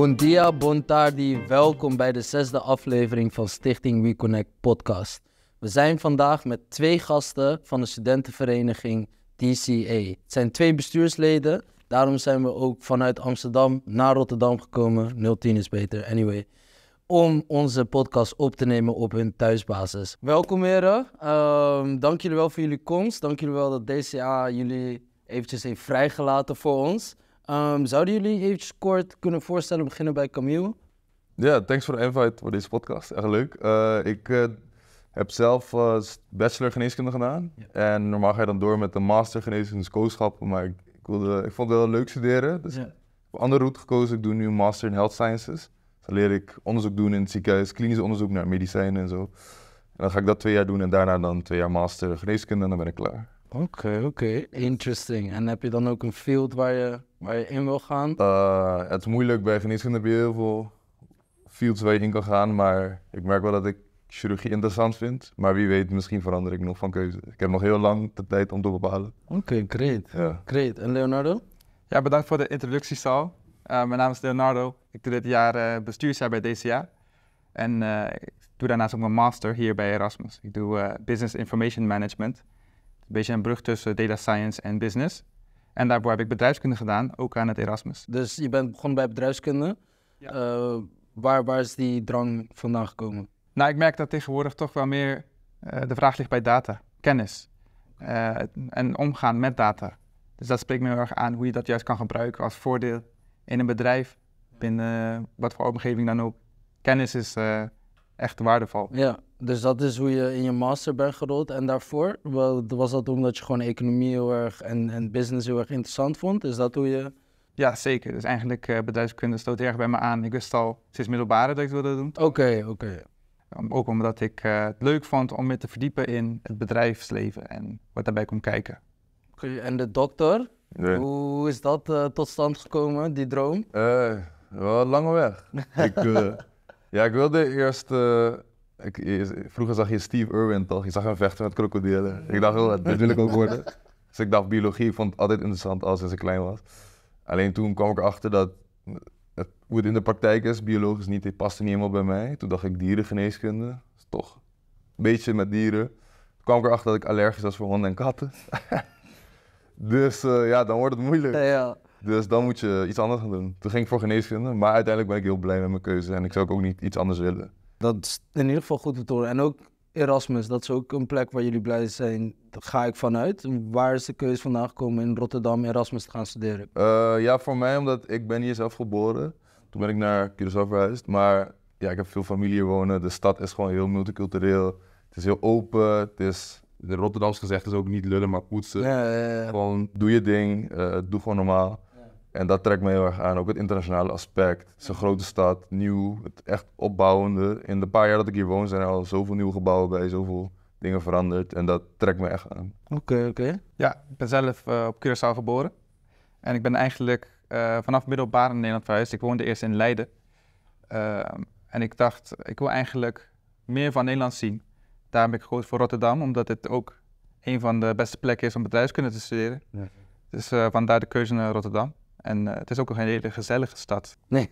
Bon dia, bon tardi. Welkom bij de zesde aflevering van Stichting Connect podcast. We zijn vandaag met twee gasten van de studentenvereniging DCA. Het zijn twee bestuursleden, daarom zijn we ook vanuit Amsterdam naar Rotterdam gekomen. 010 is beter, anyway. Om onze podcast op te nemen op hun thuisbasis. Welkom heren, ehm, dank jullie wel voor jullie komst. Dank jullie wel dat DCA jullie eventjes heeft vrijgelaten voor ons. Ehm, zouden jullie even kort kunnen voorstellen, beginnen bij Camille? Ja, thanks voor de invite voor deze podcast. Echt leuk. Eh, ik eh, heb zelf uh, bachelor geneeskunde gedaan. En normaal ga je dan door met een master geneeskunde Maar ik, ik, wilde, ik vond het wel leuk studeren. Dus ik heb een andere route gekozen. Ik doe nu een master in health sciences. Dus dan leer ik onderzoek doen in het ziekenhuis, klinisch onderzoek naar medicijnen en zo. En dan ga ik dat twee jaar doen en daarna dan twee jaar master geneeskunde en dan ben ik klaar. Oké, oké. Interesting. En heb je dan ook een field waar je, waar je in wil gaan? Eh, het is moeilijk. Bij geneeskunde heb je heel veel fields waar je in kan gaan. Maar ik merk wel dat ik chirurgie interessant vind. Maar wie weet, misschien verander ik nog van keuze. Ik heb nog heel lang de tijd om te bepalen. Oké, great. great. En Leonardo? Ja, bedankt voor de introductie, Sal. Eh, mijn naam is Leonardo. Ik doe dit jaar eh, bestuursjaar bij DCA. En ik doe daarnaast ook mijn master hier bij Erasmus. Ik doe Business Information Management beetje een brug tussen data science en business. En daarvoor heb ik bedrijfskunde gedaan, ook aan het Erasmus. Dus je bent begonnen bij bedrijfskunde. Ja. Eh, waar, waar is die drang vandaan gekomen? Nou, ik merk dat tegenwoordig toch wel meer eh, de vraag ligt bij data, kennis eh, en omgaan met data. Dus dat spreekt me heel erg aan hoe je dat juist kan gebruiken als voordeel in een bedrijf, binnen wat voor omgeving dan ook. Kennis is echt waardevol. Ja, dus dat is hoe je in je master bent gerold. En daarvoor was dat omdat je gewoon economie heel erg en, en business heel erg interessant vond. Is dat hoe je. Ja, zeker. Dus eigenlijk uh, bedrijfskunde stoot erg bij me aan. Ik wist al sinds middelbare dat ik het wilde doen. Oké, oké. Ook omdat ik eh, het leuk vond om me te verdiepen in het bedrijfsleven en wat daarbij komt kijken. en de dokter? Nee. Hoe is dat eh, tot stand gekomen, die droom? wel een lange weg. ja, ik wilde eerst ik, eh, vroeger zag je Steve Irwin toch? Je zag hem vechten met krokodillen. Ik dacht, oh, dit wil ik ook worden. Dus ik dacht biologie, ik vond het altijd interessant als ik klein was. Alleen toen kwam ik erachter dat het, hoe het in de praktijk is, biologisch niet, het paste niet helemaal bij mij. Toen dacht ik dierengeneeskunde, dus toch een beetje met dieren. Toen kwam ik erachter dat ik allergisch was voor honden en katten. dus eh, ja, dan wordt het moeilijk. Ja, Dus dan moet je iets anders gaan doen. Toen ging ik voor geneeskunde, maar uiteindelijk ben ik heel blij met mijn keuze en ik zou ook niet iets anders willen. Dat is in ieder geval goed te horen. En ook Erasmus, dat is ook een plek waar jullie blij zijn. Daar ga ik vanuit. Waar is de keuze vandaan gekomen in Rotterdam Erasmus te gaan studeren? Eh, ja, voor mij omdat ik ben hier zelf geboren. Toen ben ik naar Curaçao verhuisd. Maar ja, ik heb veel familie wonen. De stad is gewoon heel multicultureel. Het is heel open. Het is, de Rotterdams gezegd is ook niet lullen, maar poetsen. Gewoon doe je ding. Eh, doe gewoon normaal. En dat trekt me heel erg aan, ook het internationale aspect. Het is een grote stad, nieuw, het echt opbouwende. In de paar jaar dat ik hier woon zijn er al zoveel nieuwe gebouwen bij, zoveel dingen veranderd. En dat trekt me echt aan. Oké, oké. Ja, ik ben zelf eh, op Curaçao geboren. En ik ben eigenlijk eh, vanaf middelbaar in Nederland verhuisd. Ik woonde eerst in Leiden. Ehm, en ik dacht, ik wil eigenlijk meer van Nederland zien. Daarom heb ik gekozen voor Rotterdam, omdat het ook een van de beste plekken is om bedrijfskunde te studeren. Ja. Dus eh, vandaar de keuze naar Rotterdam. En eh, het is ook een hele gezellige stad. Nee,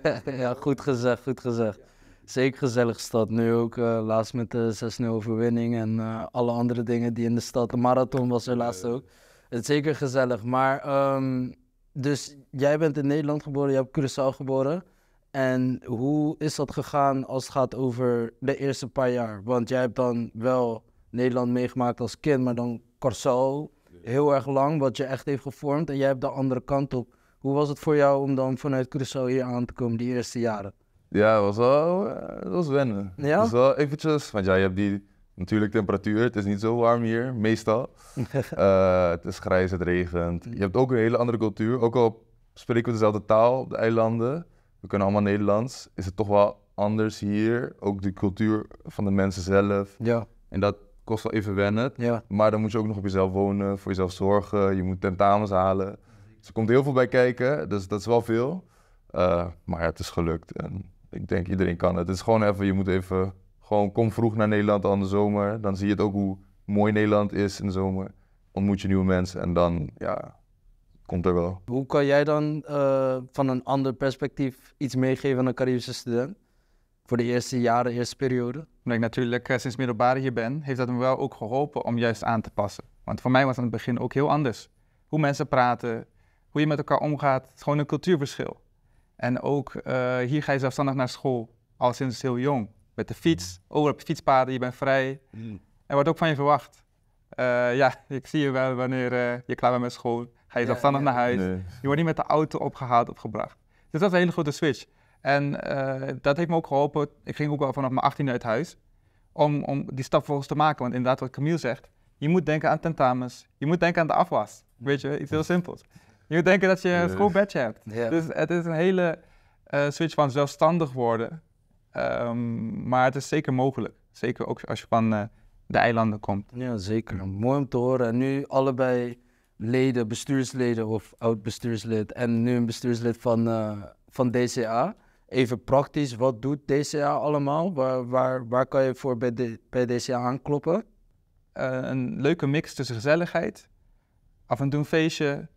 ja, goed gezegd, goed gezegd. Zeker gezellige stad. Nu ook eh, laatst met de 6-0 overwinning en eh, alle andere dingen die in de stad. De marathon was er laatst ook. Het is zeker gezellig. Maar ehm, dus jij bent in Nederland geboren, je hebt Curaçao geboren. En hoe is dat gegaan als het gaat over de eerste paar jaar? Want jij hebt dan wel Nederland meegemaakt als kind, maar dan Curaçao heel erg lang, wat je echt heeft gevormd. En jij hebt de andere kant op hoe was het voor jou om dan vanuit Curaçao hier aan te komen, die eerste jaren? Ja, het was wel eh, was wennen. Ja? Het was wel eventjes, want ja, je hebt die natuurlijk temperatuur. Het is niet zo warm hier, meestal. Eh, het is grijs, het regent. Je hebt ook een hele andere cultuur. Ook al spreken we dezelfde taal op de eilanden, we kunnen allemaal Nederlands, is het toch wel anders hier. Ook de cultuur van de mensen zelf. Ja. En dat kost wel even wennen. Ja. Maar dan moet je ook nog op jezelf wonen, voor jezelf zorgen. Je moet tentamens halen ze er komt heel veel bij kijken, dus dat is wel veel. Eh, maar ja, het is gelukt. En ik denk iedereen kan het. Het is gewoon even, je moet even, gewoon kom vroeg naar Nederland aan de zomer. Dan zie je het ook hoe mooi Nederland is in de zomer. Ontmoet je nieuwe mensen en dan, ja, komt er wel. Hoe kan jij dan eh, van een ander perspectief iets meegeven aan een Caribische student? Voor de eerste jaren, eerste periode? Omdat ik natuurlijk eh, sinds middelbare hier ben, heeft dat me wel ook geholpen om juist aan te passen. Want voor mij was het aan het begin ook heel anders. Hoe mensen praten, hoe je met elkaar omgaat, het is gewoon een cultuurverschil. En ook eh, hier ga je zelfstandig naar school, al sinds heel jong. Met de fiets, mm. over oh, op fietspaden, je bent vrij. Mm. en Er wordt ook van je verwacht. Eh, ja, ik zie je wel wanneer eh, je klaar bent met school. Ga je zelfstandig naar huis. Je wordt niet met de auto opgehaald of gebracht. Dus dat is een hele grote switch. En dat heeft me ook geholpen. Ik ging ook wel vanaf mijn 18 uit huis. Om, om die stap volgens te maken. Want inderdaad, wat Camille zegt. Je moet denken aan tentamens. Je moet denken aan de afwas. Mm. Weet je, iets heel simpels. Je moet denken dat je een school badge hebt. Dus het is een hele eh, switch van zelfstandig worden. Ehm, maar het is zeker mogelijk. Zeker ook als je van eh, de eilanden komt. Ja, zeker. Mooi om te horen. En nu allebei leden, bestuursleden of oud-bestuurslid en nu een bestuurslid van, eh, van DCA. Even praktisch, wat doet DCA allemaal? Waar, waar, waar kan je voor bij, de, bij DCA aankloppen? een leuke mix tussen gezelligheid, af en toe een feestje,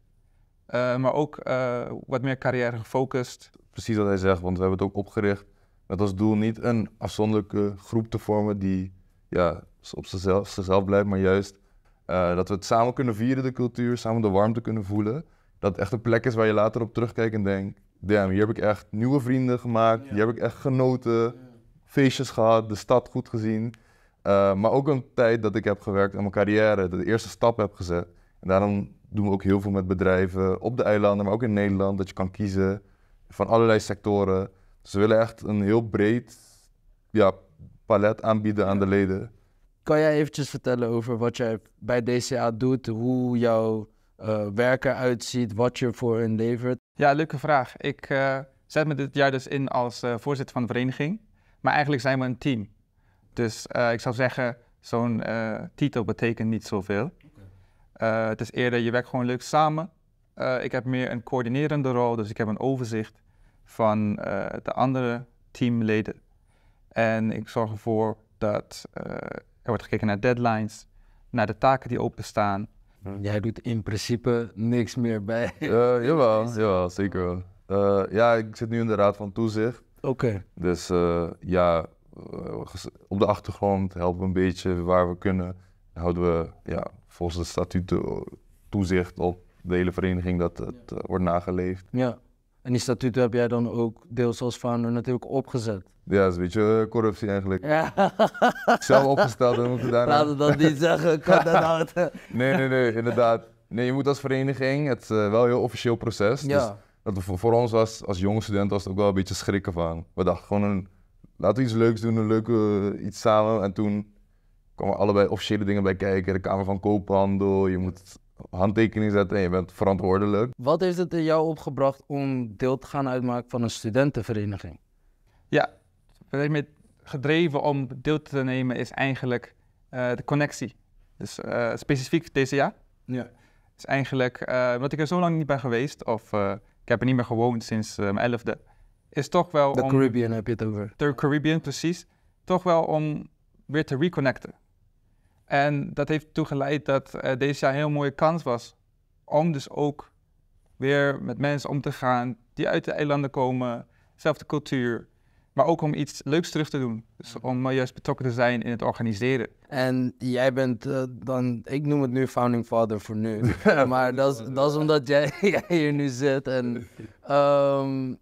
eh, maar ook eh, wat meer carrière gefocust. Precies wat hij zegt, want we hebben het ook opgericht met als doel niet een afzonderlijke groep te vormen die ja, op zichzelf, blijft, maar juist eh, dat we het samen kunnen vieren, de cultuur, samen de warmte kunnen voelen. Dat het echt een plek is waar je later op terugkijkt en denkt, damn, hier heb ik echt nieuwe vrienden gemaakt, hier heb ik echt genoten, feestjes gehad, de stad goed gezien. maar ook een tijd dat ik heb gewerkt aan mijn carrière, de eerste stap heb gezet. En daarom doen we ook heel veel met bedrijven op de eilanden, maar ook in Nederland, dat je kan kiezen van allerlei sectoren. Ze dus willen echt een heel breed ja, palet aanbieden aan de leden. Kan jij eventjes vertellen over wat jij bij DCA doet, hoe jouw uh, werk eruit ziet, wat je voor hen levert? Ja, leuke vraag. Ik eh, zet me dit jaar dus in als eh, voorzitter van de vereniging, maar eigenlijk zijn we een team. Dus ik zou zeggen, zo'n titel betekent niet zoveel. Eh, het is eerder, je werkt gewoon leuk samen. Eh, ik heb meer een coördinerende rol, dus ik heb een overzicht van eh, de andere teamleden. En ik zorg ervoor dat er wordt gekeken naar deadlines, naar de taken die openstaan. Hmm. Jij doet in principe niks meer bij. jawel, jawel, zeker wel. ja, ik zit nu in de raad van toezicht. Oké. Dus ja, op de achtergrond helpen we een beetje waar we kunnen houden we ja, volgens de statuten toezicht op de hele vereniging dat het eh, wordt nageleefd. Ja. En die statuten heb jij dan ook deels als founder natuurlijk opgezet. Ja, dat is een beetje eh, corruptie eigenlijk. Ja. Zelf opgesteld en moeten daarna... Laten we dat niet zeggen, kan dat nou... nee, nee, nee, inderdaad. Nee, je moet als vereniging, het is eh, wel een heel officieel proces. Ja. Dus dat voor, ons was, als jonge student was het ook wel een beetje schrikken van. We dachten gewoon, een, laten we iets leuks doen, een leuke iets samen. En toen komen allebei officiële dingen bij kijken. De Kamer van Koophandel, je moet handtekening zetten en je bent verantwoordelijk. Wat heeft het in jou opgebracht om deel te gaan uitmaken van een studentenvereniging? Ja, wat heeft me gedreven om deel te nemen is eigenlijk eh, de connectie. Dus eh, specifiek deze jaar. Ja. Is eigenlijk, uh, omdat ik er zo lang niet ben geweest, of ik heb er niet meer gewoond sinds mijn elfde, is toch wel. De Caribbean heb je het over. De Caribbean, precies. Toch wel om weer te reconnecten. En dat heeft toegeleid dat eh, deze jaar een heel mooie kans was om dus ook weer met mensen om te gaan die uit de eilanden komen, zelfde cultuur, maar ook om iets leuks terug te doen. Dus om eh, juist betrokken te zijn in het organiseren. En jij bent eh, dan, ik noem het nu Founding Father voor nu. maar dat is, dat is omdat jij, jij hier nu zit. En ehm,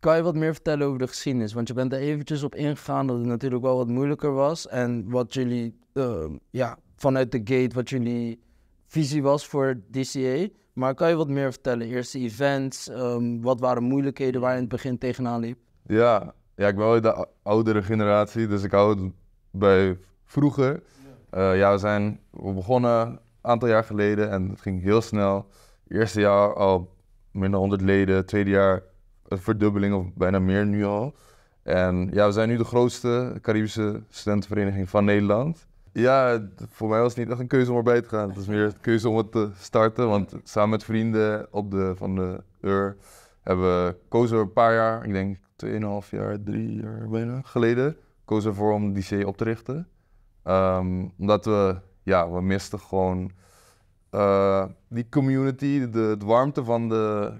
kan je wat meer vertellen over de geschiedenis? Want je bent er eventjes op ingegaan dat het natuurlijk wel wat moeilijker was. En wat jullie, ehm, ja, vanuit de gate, wat jullie visie was voor DCA. Maar kan je wat meer vertellen? Eerste events, ehm, wat waren moeilijkheden waar je in het begin tegenaan liep? Ja, ja ik ben wel de oudere generatie, dus ik hou het bij vroeger. Eh, ja, we zijn we begonnen een aantal jaar geleden en het ging heel snel. Eerste jaar al minder dan 100 leden, tweede jaar een verdubbeling of bijna meer nu al. En ja, we zijn nu de grootste Caribische studentenvereniging van Nederland. Ja, voor mij was het niet echt een keuze om erbij te gaan. Het is meer een keuze om het te starten. Want samen met vrienden op de, van de UR hebben we kozen een paar jaar, ik denk 2,5 jaar, drie jaar bijna geleden, kozen voor om C op te richten. Ehm, omdat we, ja, we misten gewoon eh, die community, de warmte van de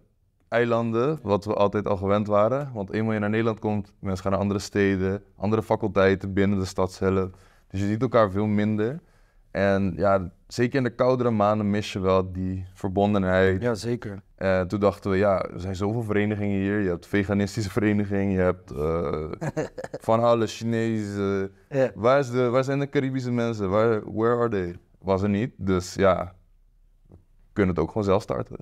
eilanden, wat we altijd al gewend waren. Want eenmaal je naar Nederland komt, mensen gaan naar andere steden, andere faculteiten binnen de stad zelf. Dus je ziet elkaar veel minder. En ja, zeker in de koudere maanden mis je wel die verbondenheid. Ja, zeker. En toen dachten we, ja, er zijn zoveel verenigingen hier. Je hebt veganistische vereniging, je hebt eh, van alle Chinezen. Waar, is de, waar zijn de Caribische mensen? where are they? Was er niet, dus ja, we kunnen het ook gewoon zelf starten.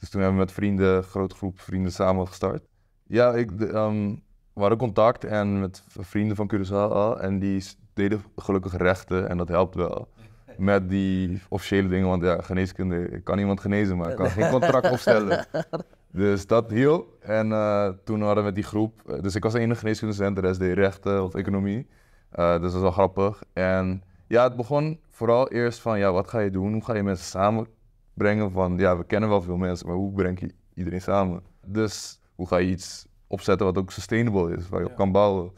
Dus toen hebben we met vrienden, een grote groep vrienden samen gestart. Ja, ik, de, um, we hadden contact en met vrienden van Curaçao al. En die deden gelukkig rechten en dat helpt wel. Met die officiële dingen, want ja, geneeskunde, ik kan iemand genezen, maar ik kan geen contract opstellen. Dus dat hielp. En eh, toen hadden we die groep, eh, dus ik was de enige geneeskundestudent, de rest deed rechten of economie. Eh, dus dat is wel grappig. En ja, het begon vooral eerst van, ja, wat ga je doen? Hoe ga je mensen samen brengen van ja, we kennen wel veel mensen, maar hoe breng je iedereen samen? Dus hoe ga je iets opzetten wat ook sustainable is, waar je op kan bouwen?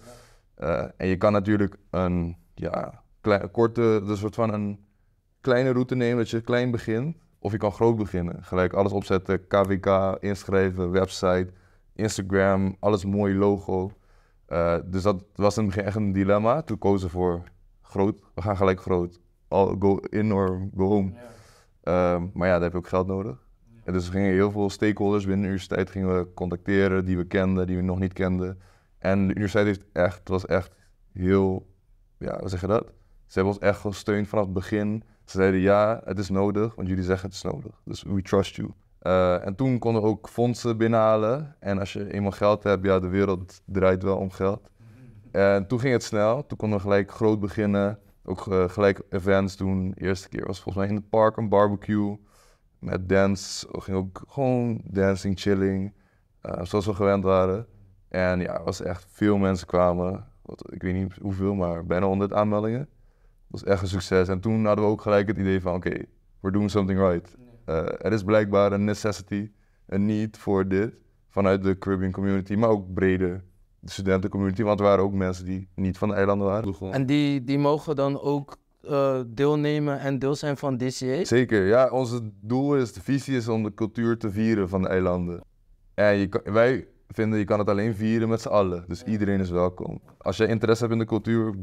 Eh, en je kan natuurlijk een ja, klein, korte, een dus soort van een kleine route nemen dat je klein begint. Of je kan groot beginnen. Gelijk alles opzetten, KVK, inschrijven, website, Instagram, alles mooi logo. Eh, dus dat was in begin echt een dilemma. Toen kozen voor groot, we gaan gelijk groot. All, go in or go home. Ja. Ehm, maar ja, daar heb je ook geld nodig. En dus gingen heel veel stakeholders binnen de universiteit gingen we contacteren die we kenden, die we nog niet kenden. En de universiteit heeft echt, was echt heel, ja, hoe zeg je dat? Ze hebben ons echt gesteund vanaf het begin. Ze zeiden ja, het is nodig, want jullie zeggen het is nodig. Dus we trust you. Eh, en toen konden we ook fondsen binnenhalen. En als je eenmaal geld hebt, ja, de wereld draait wel om geld. Mhm. En toen ging het snel. Toen konden we gelijk groot beginnen ook eh, gelijk events doen. De eerste keer was volgens mij in het park een barbecue met dance. We gingen ook gewoon dancing, chilling, eh, zoals we gewend waren. En ja, er was echt veel mensen kwamen. Wat, ik weet niet hoeveel, maar bijna 100 aanmeldingen. Dat was echt een succes. En toen hadden we ook gelijk het idee van, oké, we're doing something right. Uh, er is blijkbaar een necessity, een need voor dit vanuit de Caribbean community, maar ook breder de studentencommunity, want er waren ook mensen die niet van de eilanden waren. En die, die mogen dan ook eh, deelnemen en deel zijn van DCA? Zeker, ja. Ons doel is, de visie is om de cultuur te vieren van de eilanden. En je wij vinden, je kan het alleen vieren met z'n allen. Dus iedereen is welkom. Als je interesse hebt in de cultuur,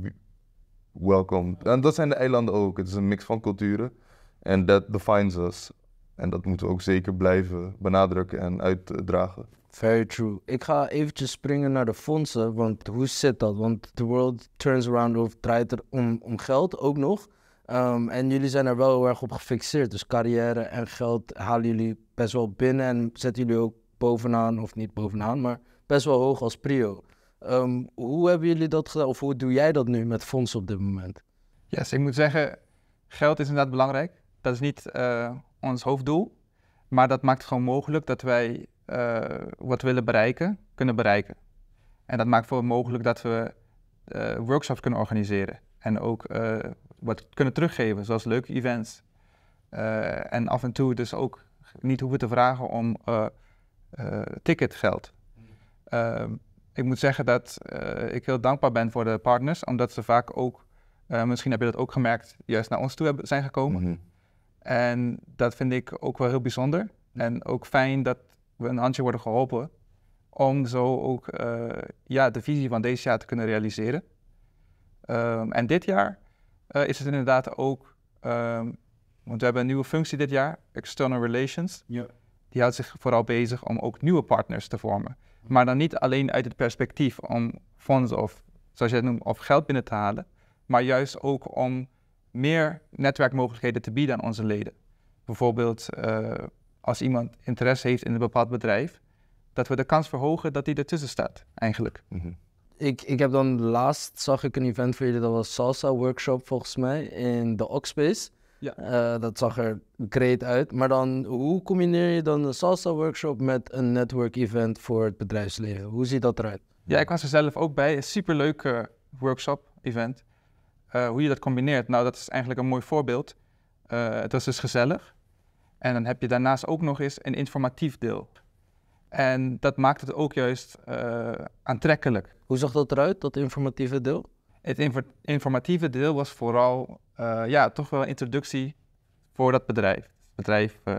welkom. En dat zijn de eilanden ook. Het is een mix van culturen. En dat defines us. En dat moeten we ook zeker blijven benadrukken en uitdragen. Very true. Ik ga eventjes springen naar de fondsen, want hoe zit dat? Want the world turns around of draait er om, om geld ook nog. Ehm, en jullie zijn er wel heel erg op gefixeerd. Dus carrière en geld halen jullie best wel binnen en zetten jullie ook bovenaan, of niet bovenaan, maar best wel hoog als prio. Ehm, hoe hebben jullie dat gedaan, of hoe doe jij dat nu met fondsen op dit moment? Yes, ik moet zeggen, geld is inderdaad belangrijk. Dat is niet eh, ons hoofddoel, maar dat maakt het gewoon mogelijk dat wij eh, wat we willen bereiken, kunnen bereiken. En dat maakt voor mogelijk dat we eh, workshops kunnen organiseren. En ook eh, wat kunnen teruggeven, zoals leuke events. en af en toe dus ook niet hoeven te vragen om ticketgeld. Ehm, ik moet zeggen dat ik heel dankbaar ben voor de partners, omdat ze vaak ook, misschien heb je dat ook gemerkt, juist naar ons toe zijn gekomen. Mhm. En dat vind ik ook wel heel bijzonder. En ook fijn dat een handje worden geholpen om zo ook eh, ja, de visie van deze jaar te kunnen realiseren. Ehm, en dit jaar eh, is het inderdaad ook, ehm, want we hebben een nieuwe functie dit jaar, External Relations. Ja. Die houdt zich vooral bezig om ook nieuwe partners te vormen. Maar dan niet alleen uit het perspectief om fondsen of, zoals je het noemt, of geld binnen te halen, maar juist ook om meer netwerkmogelijkheden te bieden aan onze leden. Bijvoorbeeld eh, als iemand interesse heeft in een bepaald bedrijf, dat we de kans verhogen dat hij ertussen staat, eigenlijk. Mhm. ik, ik heb dan laatst, zag ik een event voor jullie, dat was Salsa Workshop volgens mij, in de Oxspace. Ja. Eh, dat zag er great uit. Maar dan, hoe combineer je dan een salsa workshop met een network event voor het bedrijfsleven? Hoe ziet dat eruit? Ja, ik was er zelf ook bij. Een superleuke eh, workshop event. Eh, hoe je dat combineert, nou dat is eigenlijk een mooi voorbeeld. het was dus gezellig. En dan heb je daarnaast ook nog eens een informatief deel. En dat maakt het ook juist eh, aantrekkelijk. Hoe zag dat eruit, dat informatieve deel? Het informatieve deel was vooral eh, ja, toch wel een introductie voor dat bedrijf. Het bedrijf eh,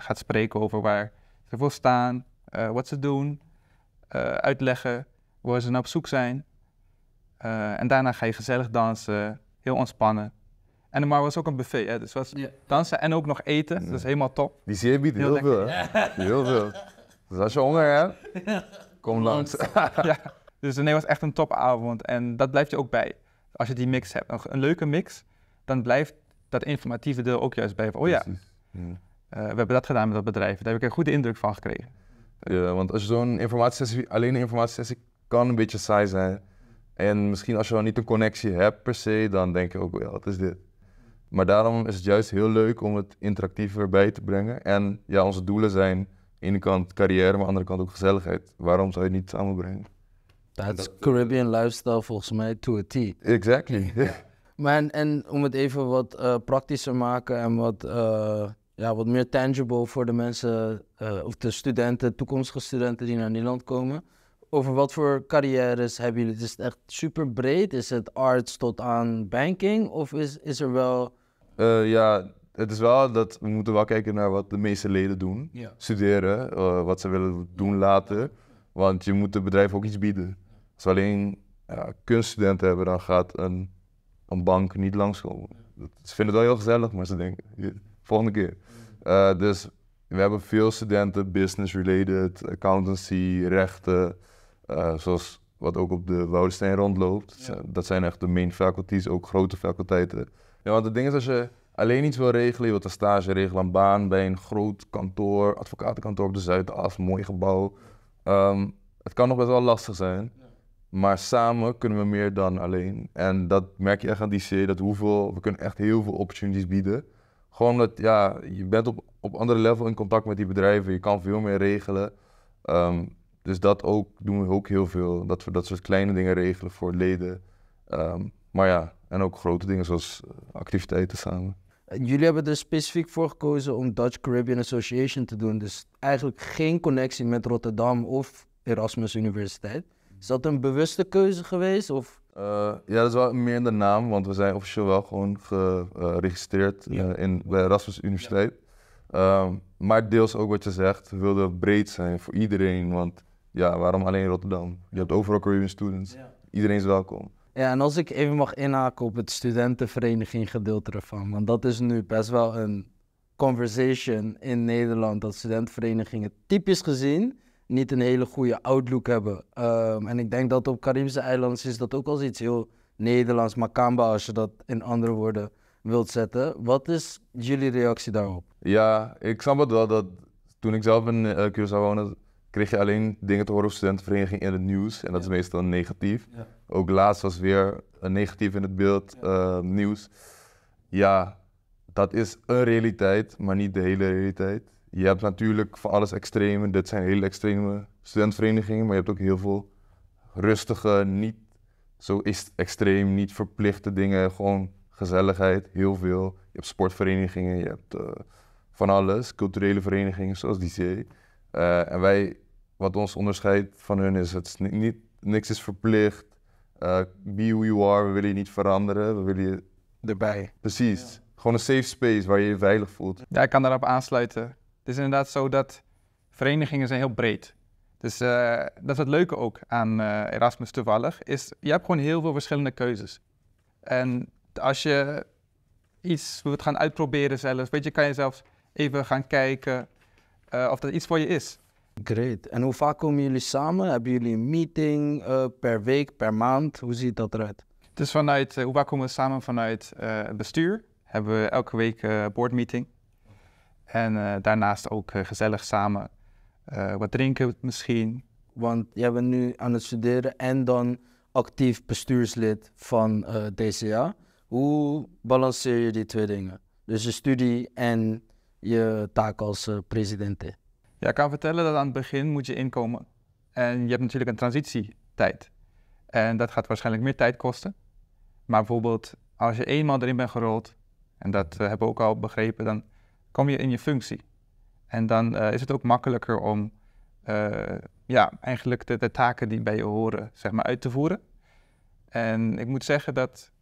gaat spreken over waar ze voor staan, wat ze doen, uitleggen waar ze naar op zoek zijn. en daarna ga je gezellig dansen, heel ontspannen. En maar was ook een buffet, hè? dus was dansen en ook nog eten. Ja. Dat is helemaal top. Die zeer biedt heel, veel, hè? Heel veel. Dus als je honger hebt, kom langs. Dus nee, was echt een topavond. En dat blijft je ook bij. Als je die mix hebt. Een, leuke mix, dan blijft dat informatieve deel ook juist bij. Oh ja, eh, we hebben dat gedaan met dat bedrijf. Daar heb ik een goede indruk van gekregen. Ja, want als je zo'n informatiesessie, alleen een informatiesessie, kan een beetje saai zijn. En misschien als je dan niet een connectie hebt per se, dan denk je ook, wat is dit? Maar daarom is het juist heel leuk om het interactiever bij te brengen. En ja, onze doelen zijn aan de ene kant carrière, maar aan de andere kant ook gezelligheid. Waarom zou je het niet samenbrengen? Dat is Caribbean lifestyle volgens mij to a T. Exactly. maar en, om het even wat uh, praktischer maken en wat, eh, ja, wat meer tangible voor de mensen, eh, of de studenten, toekomstige studenten die naar Nederland komen. Over wat voor carrières hebben jullie? Is het echt super breed? Is het arts tot aan banking? Of is, is er wel eh, ja, het is wel dat we moeten wel kijken naar wat de meeste leden doen. Studeren, eh, wat ze willen doen later. Want je moet het bedrijf ook iets bieden. Als we alleen ja, kunststudenten hebben, dan gaat een, een bank niet langskomen. Dat, ze vinden het wel heel gezellig, maar ze denken, volgende keer. Eh, dus we hebben veel studenten, business-related, accountancy, rechten. zoals wat ook op de Woudestein rondloopt. Dat zijn echt de main faculties, ook grote faculteiten. Ja, want het ding is, als je alleen iets wil regelen, je wilt een stage regelen, een baan bij een groot kantoor, advocatenkantoor op de Zuidas, mooi gebouw. Ehm, het kan nog best wel lastig zijn, maar samen kunnen we meer dan alleen. En dat merk je echt aan die dat hoeveel, we kunnen echt heel veel opportunities bieden. Gewoon omdat, ja, je bent op, op andere level in contact met die bedrijven, je kan veel meer regelen. Ehm, dus dat ook doen we ook heel veel, dat we dat soort kleine dingen regelen voor leden. Ehm, maar ja, en ook grote dingen zoals eh, activiteiten samen. jullie hebben er specifiek voor gekozen om Dutch Caribbean Association te doen. Dus eigenlijk geen connectie met Rotterdam of Erasmus Universiteit. Is dat een bewuste keuze geweest? Of? Eh, ja, dat is wel meer in de naam, want we zijn officieel wel gewoon geregistreerd eh, in, bij Erasmus Universiteit. Ehm, maar deels ook wat je zegt, we wilden breed zijn voor iedereen. Want ja, waarom alleen Rotterdam? Je hebt overal Caribbean students. Iedereen is welkom. Ja, en als ik even mag inhaken op het studentenvereniging gedeelte ervan, want dat is nu best wel een conversation in Nederland, dat studentenverenigingen typisch gezien niet een hele goede outlook hebben. Ehm, en ik denk dat op Caribische eilanden is dat ook als iets heel Nederlands, Makamba, als je dat in andere woorden wilt zetten. Wat is jullie reactie daarop? Ja, ik snap het wel dat toen ik zelf in uh, Curaçao woonde, kreeg je alleen dingen te horen over studentenvereniging in het nieuws. En dat is meestal negatief. Ja. Ook laatst was weer een eh, negatief in het beeld, eh, nieuws. Ja, dat is een realiteit, maar niet de hele realiteit. Je hebt natuurlijk van alles extreme. Dit zijn hele extreme studentverenigingen, maar je hebt ook heel veel rustige, niet zo extreem, niet verplichte dingen. Gewoon gezelligheid, heel veel. Je hebt sportverenigingen, je hebt eh, van alles. Culturele verenigingen zoals die en wij, wat ons onderscheidt van hun is, dat niks is verplicht. Eh, be who you are, we willen je niet veranderen, we willen je... Erbij. Precies. Gewoon een safe space waar je je veilig voelt. Ja, ik kan daarop aansluiten. Het is inderdaad zo dat verenigingen zijn heel breed. Dus eh, dat is het leuke ook aan eh, Erasmus toevallig, is je hebt gewoon heel veel verschillende keuzes. En als je iets wilt gaan uitproberen zelfs, weet je, kan je zelfs even gaan kijken of dat iets voor je is. Great. En hoe vaak komen jullie samen? Hebben jullie een meeting eh, per week, per maand? Hoe ziet dat eruit? Het is vanuit, eh, hoe vaak komen we samen vanuit eh, het bestuur? Hebben we elke week een boardmeeting. En daarnaast ook gezellig samen wat drinken misschien. Want jij bent nu aan het studeren en dan actief bestuurslid van DCA. Hoe balanceer je die twee dingen? Dus je studie en je taak als president. Ja, ik kan vertellen dat aan het begin moet je inkomen. En je hebt natuurlijk een transitietijd. En dat gaat waarschijnlijk meer tijd kosten. Maar bijvoorbeeld als je eenmaal erin bent gerold, en dat eh, hebben we ook al begrepen, dan kom je in je functie. En dan eh, is het ook makkelijker om eh, ja, eigenlijk de, de, taken die bij je horen zeg maar, uit te voeren. En ik moet zeggen dat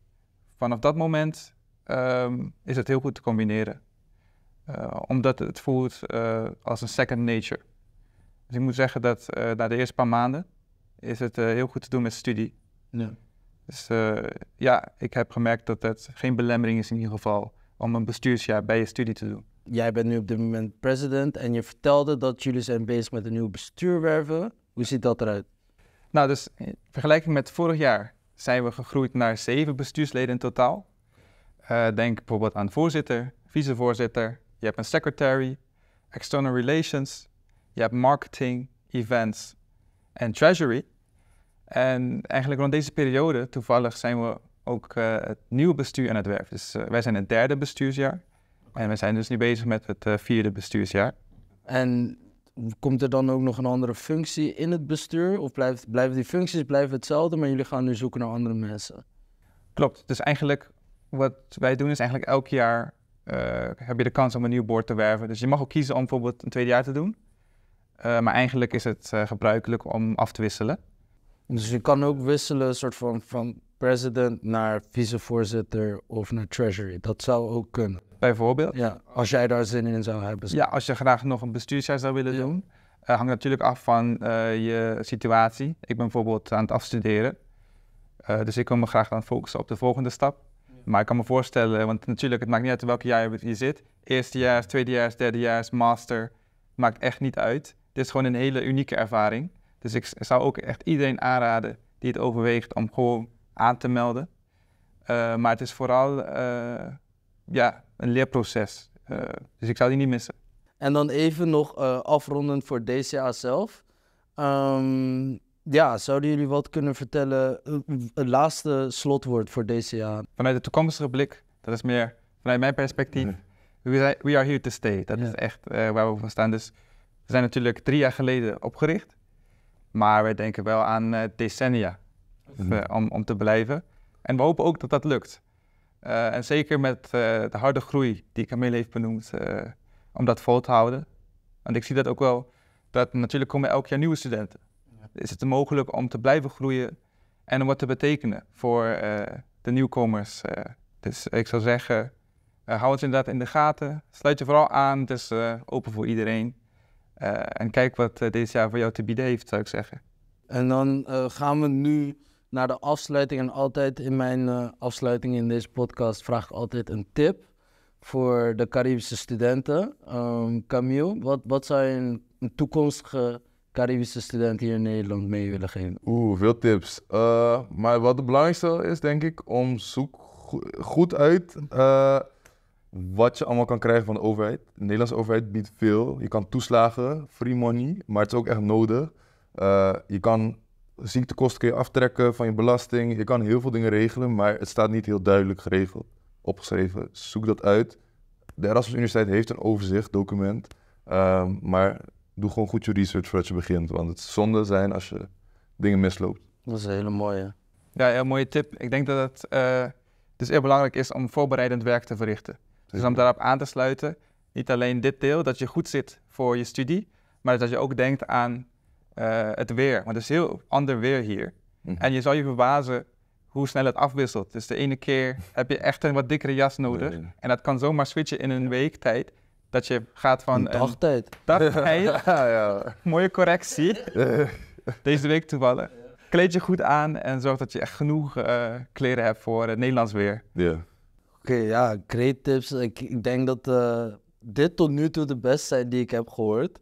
vanaf dat moment ehm, is het heel goed te combineren. Eh, omdat het voelt eh, als een second nature. Dus ik moet zeggen dat eh, na de eerste paar maanden is het heel goed te doen met studie. Ja. Dus ja, ik heb gemerkt dat het geen belemmering is in ieder geval om een bestuursjaar bij je studie te doen. Jij bent nu op dit moment president en je vertelde dat jullie zijn bezig met een nieuw bestuur werven. Hoe ziet dat eruit? Nou, dus in vergelijking met vorig jaar zijn we gegroeid naar zeven bestuursleden in totaal. denk bijvoorbeeld aan voorzitter, vicevoorzitter, je hebt een secretary, external relations, je hebt marketing, events en treasury. En eigenlijk rond deze periode, toevallig, zijn we ook eh, het nieuwe bestuur aan het werk. Dus eh, wij zijn het derde bestuursjaar. En we zijn dus nu bezig met het eh, vierde bestuursjaar. En komt er dan ook nog een andere functie in het bestuur? Of blijft, blijven die functies blijven hetzelfde, maar jullie gaan nu zoeken naar andere mensen? Klopt. Dus eigenlijk wat wij doen is eigenlijk elk jaar eh, heb je de kans om een nieuw board te werven. Dus je mag ook kiezen om bijvoorbeeld een tweede jaar te doen. Eh, maar eigenlijk is het eh, gebruikelijk om af te wisselen. Dus je kan ook wisselen, soort van, van president naar vicevoorzitter of naar treasury. Dat zou ook kunnen. Bijvoorbeeld? Ja, als jij daar zin in zou hebben. Ja, als je graag nog een bestuursjaar zou willen doen. Uh, hangt natuurlijk af van je situatie. Ik ben bijvoorbeeld aan het afstuderen. dus ik wil me graag dan focussen op de volgende stap. Maar ik kan me voorstellen, want natuurlijk, het maakt niet uit welke jaar je zit. Eerstejaars, derde derdejaars, master. Maakt echt niet uit. Dit is gewoon een hele unieke ervaring. Dus ik zou ook echt iedereen aanraden die het overweegt om gewoon aan te melden. Eh, maar het is vooral eh, ja, een leerproces. Eh, dus ik zou die niet missen. En dan even nog afrondend voor DCA zelf. Ehm, ja, zouden jullie wat kunnen vertellen? Eh, een laatste slotwoord voor DCA. Vanuit de toekomstige blik, dat is meer vanuit mijn perspectief. Mhm. We, are here to stay. Dat is echt eh, waar we van staan. Dus we zijn natuurlijk drie jaar geleden opgericht. Maar we denken wel aan eh, decennia mhm. om, om, te blijven. En we hopen ook dat dat lukt. en zeker met de harde groei die Camille heeft benoemd, om dat vol te houden. Want ik zie dat ook wel, dat natuurlijk komen elk jaar nieuwe studenten is het mogelijk om te blijven groeien en wat te betekenen voor eh, de nieuwkomers. Eh. dus ik zou zeggen, eh, hou het inderdaad in de gaten. Sluit je vooral aan, het is open voor iedereen. en kijk wat deze jaar voor jou te bieden heeft, zou ik zeggen. En dan gaan we nu naar de afsluiting. En altijd in mijn afsluiting in deze podcast vraag ik altijd een tip voor de Caribische studenten. Ehm, Camille, wat, wat zou je een, een toekomstige Caribische student hier in Nederland mee willen geven? Oeh, veel tips. Eh, maar wat het belangrijkste is, denk ik, om zoek goed uit eh, wat je allemaal kan krijgen van de overheid. De Nederlandse overheid biedt veel. Je kan toeslagen, free money, maar het is ook echt nodig. Eh, je kan ziektekosten kun je aftrekken van je belasting. Je kan heel veel dingen regelen, maar het staat niet heel duidelijk geregeld, opgeschreven. Zoek dat uit. De Erasmus Universiteit heeft een overzicht, document. Ehm, maar doe gewoon goed je research voordat je begint. Want het is zonde zijn als je dingen misloopt. Dat is een hele mooie. Ja, een mooie tip. Ik denk dat het eh, dus heel belangrijk is om voorbereidend werk te verrichten. Dus om daarop aan te sluiten, niet alleen dit deel, dat je goed zit voor je studie, maar dat je ook denkt aan eh, het weer. Want het is heel ander weer hier. Mhm. En je zal je verbazen hoe snel het afwisselt. Dus de ene keer heb je echt een wat dikkere jas nodig. En dat kan zomaar switchen in een week tijd. Dat je gaat van... Een dagtijd. Dagtijd. ja, ja. Mooie correctie. Deze week toevallig. Kleed je goed aan en zorg dat je echt genoeg eh, kleren hebt voor het eh, Nederlands weer. Ja. Oké, ja, great tips. Ik, ik denk dat eh, dit tot nu toe de beste zijn die ik heb gehoord.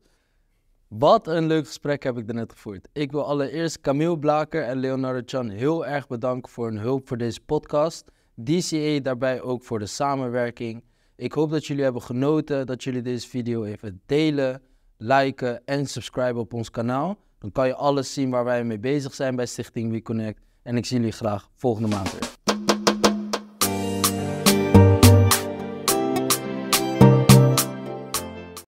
Wat een leuk gesprek heb ik daarnet gevoerd. Ik wil allereerst Camille Blaker en Leonardo Chan heel erg bedanken voor hun hulp voor deze podcast. DCA daarbij ook voor de samenwerking. Ik hoop dat jullie hebben genoten, dat jullie deze video even delen, liken en subscriben op ons kanaal. Dan kan je alles zien waar wij mee bezig zijn bij Stichting WeConnect. En ik zie jullie graag volgende maand weer.